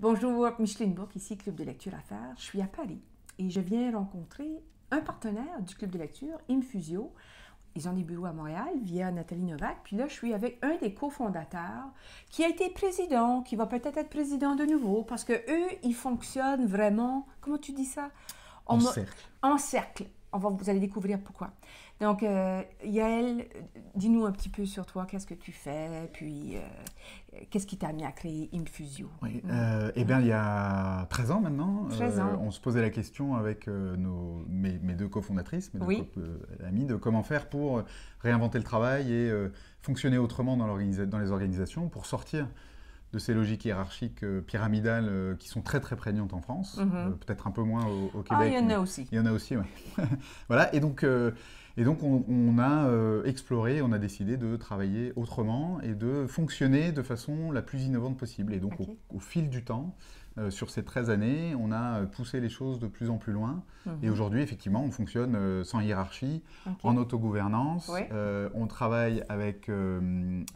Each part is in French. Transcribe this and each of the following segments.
Bonjour, Micheline Bourque, ici Club de lecture à faire. Je suis à Paris et je viens rencontrer un partenaire du Club de lecture, Infusio. Ils ont des bureaux à Montréal via Nathalie Novak. Puis là, je suis avec un des cofondateurs qui a été président, qui va peut-être être président de nouveau parce que eux, ils fonctionnent vraiment, comment tu dis ça? en cercle. En cercle vous allez découvrir pourquoi. Donc, euh, Yael, dis-nous un petit peu sur toi, qu'est-ce que tu fais, puis euh, qu'est-ce qui t'a mis à créer Infusio Oui, mm. euh, eh bien, il y a 13 ans maintenant, euh, on se posait la question avec nos, mes, deux cofondatrices, mes deux oui. co de comment faire pour réinventer le travail et fonctionner autrement dans, dans les organisations, pour sortir de ces logiques hiérarchiques euh, pyramidales euh, qui sont très très prégnantes en France, mhm. euh, peut-être un peu moins au, Québec. Ah, il y en a aussi. Il y en a aussi, oui. voilà, et donc et donc on, a euh, exploré, on a décidé de travailler autrement et de fonctionner de façon la plus innovante possible. Et donc au, fil du temps, euh, sur ces 13 années, on a euh, poussé les choses de plus en plus loin. Mhm. Et aujourd'hui, effectivement, on fonctionne sans hiérarchie, en autogouvernance. on travaille avec, une,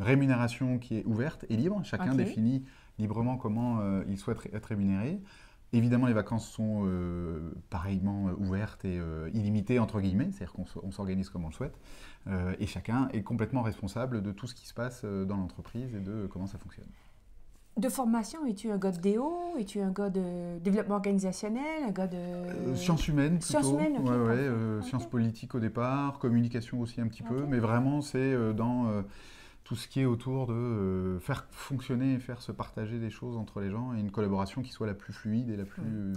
rémunération qui est ouverte et libre. Chacun définit librement comment il souhaite être rémunéré. Évidemment, les vacances sont euh, pareillement euh, ouvertes et euh, illimitées, entre guillemets, c'est-à-dire qu'on s'organise comme on le souhaite, et chacun est complètement responsable de tout ce qui se passe dans l'entreprise et de comment ça fonctionne. De formation, es-tu un gars de DO Es-tu un gars de développement organisationnel Un gars de... sciences humaines plutôt. Sciences Sciences politiques au départ, communication aussi un petit peu, mais vraiment c'est dans tout ce qui est autour de euh, faire fonctionner et faire se partager des choses entre les gens et une collaboration qui soit la plus fluide et la plus... Euh,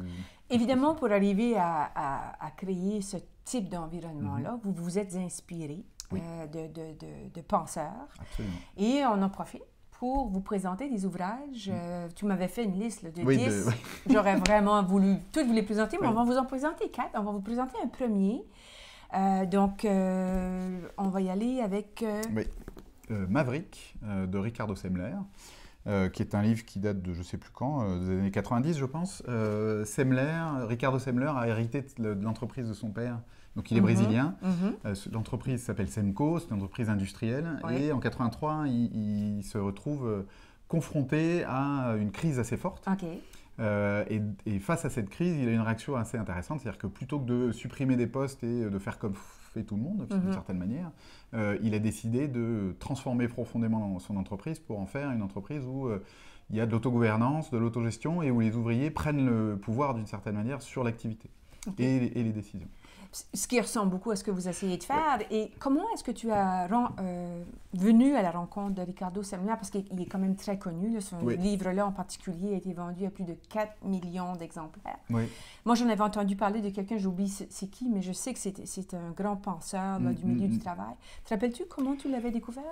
Évidemment, pour arriver à, créer ce type d'environnement-là, mhm. vous vous êtes inspiré euh, de, penseurs. Absolument. Et on en profite pour vous présenter des ouvrages. Mhm. tu m'avais fait une liste de 10. Ben, J'aurais vraiment voulu toutes vous les présenter, mais on va vous en présenter quatre. On va vous présenter un premier. donc, on va y aller avec... Oui. Euh, Maverick euh, de Ricardo Semler, euh, qui est un livre qui date de je sais plus quand, des années 90 je pense. Semler, Ricardo Semler a hérité de l'entreprise de son père donc il est mhm, brésilien. Mhm. L'entreprise s'appelle Semco, c'est une entreprise industrielle. Et en 83, il, se retrouve confronté à une crise assez forte. et, et, face à cette crise, il a une réaction assez intéressante, c'est-à-dire que plutôt que de supprimer des postes et de faire comme tout le monde, d'une mhm. certaine manière, euh, il a décidé de transformer profondément son entreprise pour en faire une entreprise où euh, il y a de l'autogouvernance, de l'autogestion et où les ouvriers prennent le pouvoir d'une certaine manière sur l'activité et, les, décisions. Ce qui ressemble beaucoup à ce que vous essayez de faire. Et comment est-ce que tu as euh, venu à la rencontre de Ricardo Semler? Parce qu'il est quand même très connu. Son livre-là en particulier a été vendu à plus de 4 millions d'exemplaires. Moi, j'en avais entendu parler de quelqu'un, j'oublie c'est qui, mais je sais que c'est un grand penseur mm, du mm, milieu mm, du travail. Te rappelles-tu comment tu l'avais découvert?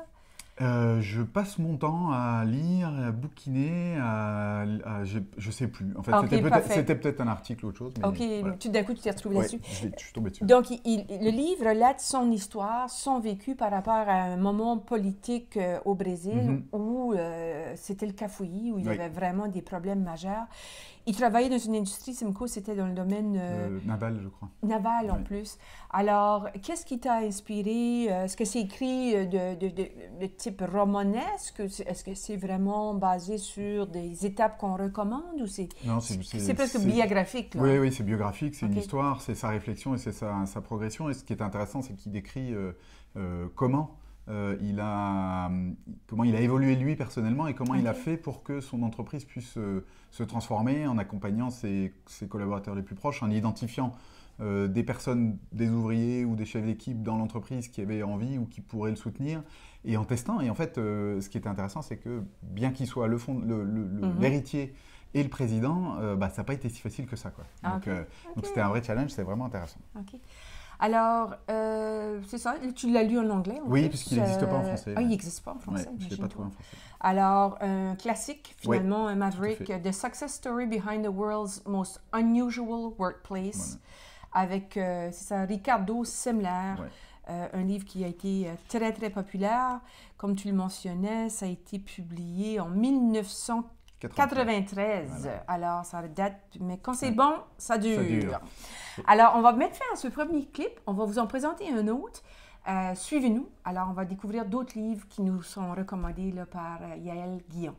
Euh, je passe mon temps à lire, à bouquiner, à, je, ne sais plus. En fait, ah, c'était peut-être un article ou autre chose. ok, tout d'un coup, tu t'es retrouvé dessus Je, suis tombé dessus. Donc, le livre relate son histoire, son vécu par rapport à un moment politique euh, au Brésil mhm. où euh, c'était le cafouillis, où il y avait vraiment des problèmes majeurs. Il travaillait dans une industrie, Simco, c'était dans le domaine... naval, je crois. Naval, en plus. Alors, qu'est-ce qui t'a inspiré? Est-ce que c'est écrit de romanesque? Est-ce que c'est vraiment basé sur des étapes qu'on recommande ou c'est... presque biographique. Oui, oui, c'est biographique, c'est une histoire, c'est sa réflexion et c'est sa, progression. Et ce qui est intéressant, c'est qu'il décrit euh, euh, comment euh, il a, euh, comment il a évolué lui personnellement et comment il a fait pour que son entreprise puisse euh, se transformer en accompagnant ses, collaborateurs les plus proches, en identifiant des personnes, des ouvriers ou des chefs d'équipe dans l'entreprise qui avaient envie ou qui pourraient le soutenir et en testant. Et en fait, ce qui était intéressant, c'est que bien qu'il soit le fond, mhm. l'héritier et le président, bah, ça n'a pas été si facile que ça. Quoi. Ah, donc, c'était un vrai challenge, c'est vraiment intéressant. Alors, euh, c'est ça, tu l'as lu en anglais Oui, Oui, qu'il n'existe pas en euh, français. Ah, il n'existe pas en français. je ne sais pas trop en français. Alors, un classique, finalement, un Maverick, The Success Story Behind the World's Most Unusual Workplace, avec, euh, c'est ça, Ricardo Semler. un livre qui a été très, très populaire. Comme tu le mentionnais, ça a été publié en 1940. 93. Alors, ça date, mais quand c'est bon, ça dure. Alors, on va mettre fin à ce premier clip. On va vous en présenter un autre. Euh, suivez-nous. Alors, on va découvrir d'autres livres qui nous sont recommandés par euh, Yael Guillon.